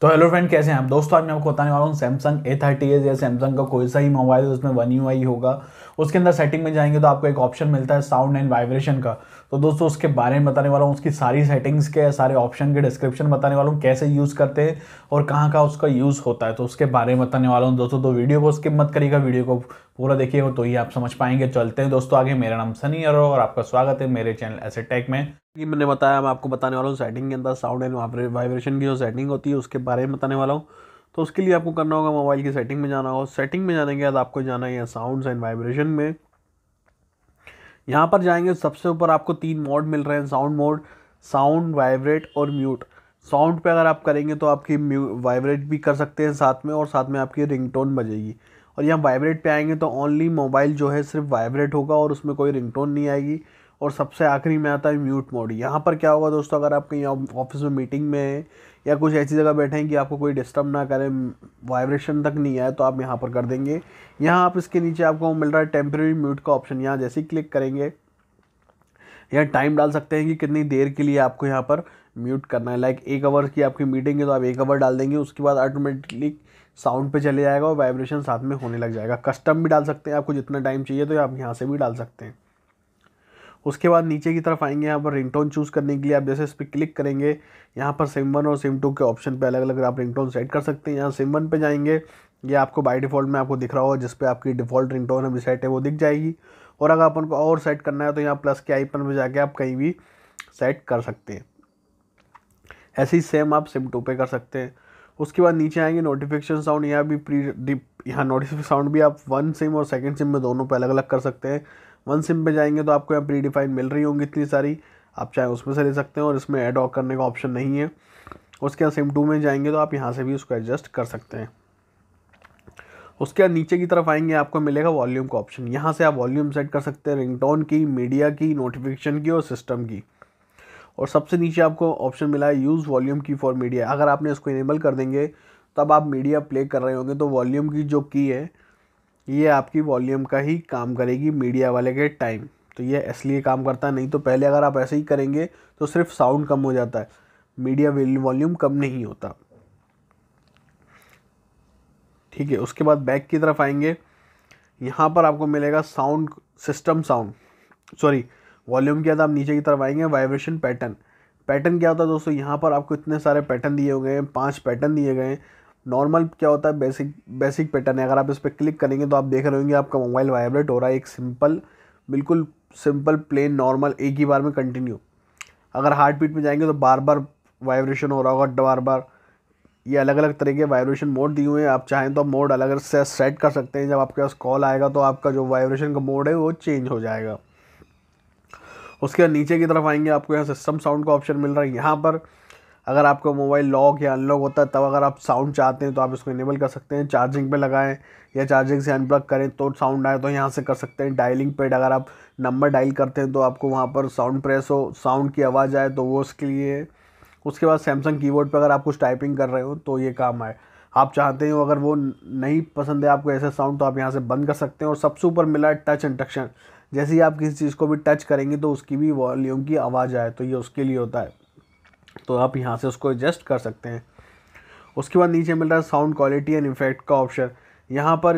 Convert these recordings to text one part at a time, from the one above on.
तो hello friend कैसे हैं आप दोस्तों आज मैं आपको बताने वाला हूँ सैमसंग ए थर्टी एज या सैमसंग का कोई सा ही मोबाइल उसमें वन यू आई होगा उसके अंदर सेटिंग में जाएंगे तो आपको एक ऑप्शन मिलता है साउंड एंड वाइब्रेशन का तो दोस्तों उसके बारे में बताने वाला हूँ उसकी सारी सेटिंग्स के सारे ऑप्शन के डिस्क्रिप्शन बताने वाला हूँ कैसे यूज़ करते हैं और कहाँ कहाँ उसका यूज़ होता है तो उसके बारे में बताने वाला हूँ दोस्तों तो वीडियो को स्किप मत करिएगा वीडियो को पूरा देखिए तो ही आप समझ पाएंगे चलते हैं दोस्तों आगे मेरा नाम सनी अरो और आपका स्वागत है मेरे चैनल एसेट टेक में ये मैंने बताया मैं आपको बताने वाला हूँ सेटिंग के अंदर साउंड एंड वाइब्रेशन की जो सेटिंग होती है उसके बारे में बताने वाला हूँ तो उसके लिए आपको करना होगा मोबाइल की सेटिंग में जाना होगा सेटिंग में जाने के बाद आपको जाना है साउंड्स एंड वाइब्रेशन में यहाँ पर जाएंगे सबसे ऊपर आपको तीन मोड मिल रहे हैं साउंड मोड साउंड वाइब्रेट और म्यूट साउंड पे अगर आप करेंगे तो आपकी वाइब्रेट भी कर सकते हैं साथ में और साथ में आपकी रिंगटोन बजेगी और यहाँ वाइब्रेट पे आएंगे तो ओनली मोबाइल जो है सिर्फ वाइब्रेट होगा और उसमें कोई रिंगटोन नहीं आएगी और सबसे आखिरी में आता है म्यूट मोड यहाँ पर क्या होगा दोस्तों अगर आप कहीं ऑफिस में मीटिंग में या कुछ ऐसी जगह बैठे हैं कि आपको कोई डिस्टर्ब ना करें वाइब्रेशन तक नहीं आए तो आप यहाँ पर कर देंगे यहाँ आप इसके नीचे आपको मिल रहा है टेम्प्रेरी म्यूट का ऑप्शन यहाँ जैसे ही क्लिक करेंगे यहाँ टाइम डाल सकते हैं कि कितनी देर के लिए आपको यहाँ पर म्यूट करना है लाइक एक आवर की आपकी मीटिंग है तो आप एक आवर डाल देंगे उसके बाद ऑटोमेटिकली साउंड पे चले जाएगा और वाइब्रेशन साथ में होने लग जाएगा कस्टम भी डाल सकते हैं आपको जितना टाइम चाहिए तो आप यहाँ से भी डाल सकते हैं उसके बाद नीचे की तरफ आएंगे यहाँ पर रिंगटोन चूज़ करने के लिए आप जैसे इस पर क्लिक करेंगे यहाँ पर सिम वन और सिम टू के ऑप्शन पे अलग अलग आप रिंगटोन सेट कर सकते हैं यहाँ सिम वन पे जाएंगे ये आपको बाय डिफ़ॉल्ट में आपको दिख रहा होगा जिसपे आपकी डिफ़ॉल्ट रिंगटोन अभी सेट है वो दिख जाएगी और अगर अपन को और सेट करना है तो यहाँ प्लस के आइकन पर जाके आप कहीं भी सेट कर सकते हैं ऐसे ही सेम आप सिम टू पे कर सकते हैं उसके बाद नीचे आएंगे नोटिफिकेशन साउंड यहाँ भी प्री यहाँ नोटिफिकेशन साउंड भी आप वन सिम और सेकेंड सिम में दोनों पे अलग अलग कर सकते हैं वन सिम पे जाएंगे तो आपको यहाँ प्री डिफाइन मिल रही होंगी इतनी सारी आप चाहे उसमें से ले सकते हैं और इसमें एड ऑक करने का ऑप्शन नहीं है उसके बाद सिम टू में जाएंगे तो आप यहाँ से भी उसको एडजस्ट कर सकते हैं उसके बाद नीचे की तरफ आएंगे आपको मिलेगा वॉल्यूम का ऑप्शन यहाँ से आप वॉल्यूम सेट कर सकते हैं रिंगटोन की मीडिया की नोटिफिकेशन की और सिस्टम की और सबसे नीचे आपको ऑप्शन मिला है यूज़ वॉल्यूम की फॉर मीडिया अगर आपने इसको इनेबल कर देंगे तब आप मीडिया प्ले कर रहे होंगे तो वॉल्यूम की जो की है ये आपकी वॉल्यूम का ही काम करेगी मीडिया वाले के टाइम तो ये इसलिए काम करता है नहीं तो पहले अगर आप ऐसे ही करेंगे तो सिर्फ साउंड कम हो जाता है मीडिया वॉल्यूम कम नहीं होता ठीक है उसके बाद बैक की तरफ आएंगे यहाँ पर आपको मिलेगा sound system sound sorry volume के बाद आप नीचे की तरफ आएंगे वाइब्रेशन पैटर्न पैटर्न क्या होता है दोस्तों यहाँ पर आपको इतने सारे पैटर्न दिए हुए हैं पांच पैटर्न दिए गए हैं नॉर्मल क्या होता है बेसिक बेसिक पैटर्न है अगर आप इस पर क्लिक करेंगे तो आप देख रहे होंगे आपका मोबाइल वाइब्रेट हो रहा है एक सिंपल बिल्कुल सिंपल प्लेन नॉर्मल एक ही बार में कंटिन्यू अगर हार्ट बीट में जाएंगे तो बार बार वाइब्रेशन हो रहा होगा बार बार ये अलग अलग तरह के वाइब्रेशन मोड दिए हुए हैं आप चाहें तो मोड अलग अलग से सेट कर सकते हैं जब आपके पास कॉल आएगा तो आपका जो वाइब्रेशन का मोड है वो चेंज हो जाएगा उसके बाद नीचे की तरफ आएंगे आपको यहाँ सिस्टम साउंड का ऑप्शन मिल रहा है यहाँ पर अगर आपका मोबाइल लॉक या अनलॉक होता है तब अगर आप साउंड चाहते हैं तो आप इसको इनेबल कर सकते हैं चार्जिंग पे लगाएं या चार्जिंग से अनप्लग करें तो साउंड आए तो यहाँ से कर सकते हैं डायलिंग पेड अगर आप नंबर डायल करते हैं तो आपको वहाँ पर साउंड प्रेस हो साउंड की आवाज़ आए तो वो उसके लिए उसके बाद सैमसंग की पर अगर आप कुछ टाइपिंग कर रहे हो तो ये काम आए आप चाहते हो अगर वो नहीं पसंद है आपको ऐसे साउंड तो आप यहाँ से बंद कर सकते हैं और सबसे ऊपर मिला टच इंडक्शन जैसे ही आप किसी चीज़ को भी टच करेंगे तो उसकी भी वॉल्यूम की आवाज़ आए तो ये उसके लिए होता है तो आप यहाँ से उसको एडजस्ट कर सकते हैं उसके बाद नीचे मिल रहा है साउंड क्वालिटी एंड इफेक्ट का ऑप्शन यहाँ पर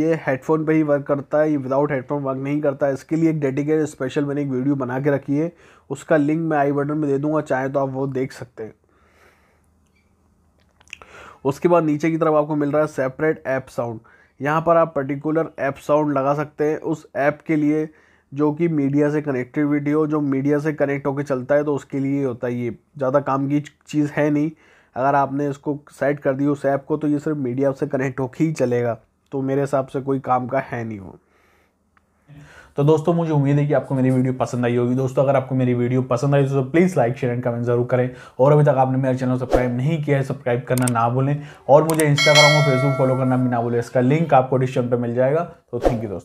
ये हेडफोन पे ही वर्क करता है ये विदाउट हेडफोन वर्क नहीं करता है इसके लिए एक डेडिकेटेड स्पेशल मैंने एक वीडियो बना के रखी है उसका लिंक मैं आई बटन में दे दूंगा चाहे तो आप वो देख सकते हैं उसके बाद नीचे की तरफ आपको मिल रहा है सेपरेट ऐप साउंड यहाँ पर आप पर्टिकुलर ऐप साउंड लगा सकते हैं उस ऐप के लिए जो कि मीडिया से कनेक्टिविटी हो जो मीडिया से कनेक्ट होकर चलता है तो उसके लिए होता है ये ज़्यादा काम की चीज़ है नहीं अगर आपने इसको सेट कर दी उस ऐप को तो ये सिर्फ मीडिया से कनेक्ट होकर ही चलेगा तो मेरे हिसाब से कोई काम का है नहीं वो तो दोस्तों मुझे उम्मीद है कि आपको मेरी वीडियो पसंद आई होगी दोस्तों अगर आपको मेरी वीडियो पसंद आई तो please like share and comment जरूर करें और अभी तक आपने मेरा चैनल सब्सक्राइब नहीं किया है सब्सक्राइब करना ना भूलें और मुझे इंस्टाग्राम और फेसबुक फॉलो करना भी ना भूलें इसका लिंक आपको डिस्क्रिप्शन पर मिल जाएगा तो थैंक यू दोस्तों